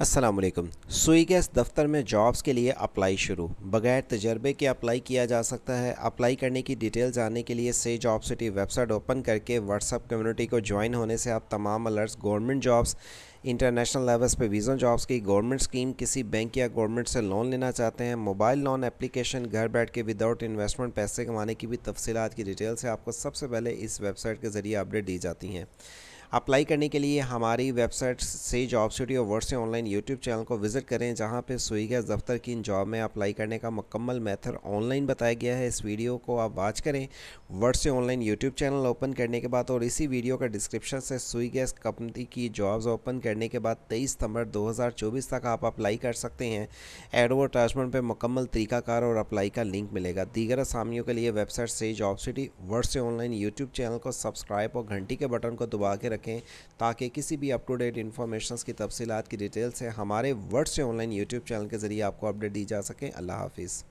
असलकम सुई गैस दफ्तर में जॉब्स के लिए अप्लाई शुरू बगैर तजर्बे के अप्लाई किया जा सकता है अप्लाई करने की डिटेल जानने के लिए से जॉब सिटी वेबसाइट ओपन करके व्हाट्सअप कम्युनिटी को ज्वाइन होने से आप तमाम alerts government jobs international levels पे वीज़ा जॉब्स की गवर्नमेंट स्कीम किसी बैंक या गवर्नमेंट से लोन लेना चाहते हैं मोबाइल लोन एप्लीकेशन घर बैठ के विदाउट इन्वेस्टमेंट पैसे कमाने की भी तफसीत की डिटेल से आपको सबसे पहले इस वेबसाइट के ज़रिए अपडेट दी जाती हैं अप्लाई करने के लिए हमारी वेबसाइट से जॉब सिटी और वर्ड से ऑनलाइन यूट्यूब चैनल को विजिट करें जहां पे सुई गैस दफ्तर की इन जॉब में अप्लाई करने का मुकम्मल मेथड ऑनलाइन बताया गया है इस वीडियो को आप वॉच करें वर्ड से ऑनलाइन यूट्यूब चैनल ओपन करने के बाद और इसी वीडियो का डिस्क्रिप्शन से सुई गैस कंपनी की जॉब्स ओपन करने के बाद तेईस सितंबर दो तक आप अप्लाई कर सकते हैं एडवर्टाइजमेंट पर मुकम्मल तरीकाकार और अप्लाई का लिंक मिलेगा दीगर असामियों के लिए वेबसाइट से जॉब सिटी वर्ड से ऑनलाइन यूट्यूब चैनल को सब्सक्राइब और घंटी के बटन को दबा के रखें ताकि किसी भी अप टू डेट इन्फॉर्मेशन की तफसीत की डिटेल्स से हमारे वर्ड से ऑनलाइन यूट्यूब चैनल के ज़रिए आपको अपडेट दी जा सके अल्लाह हाफिज़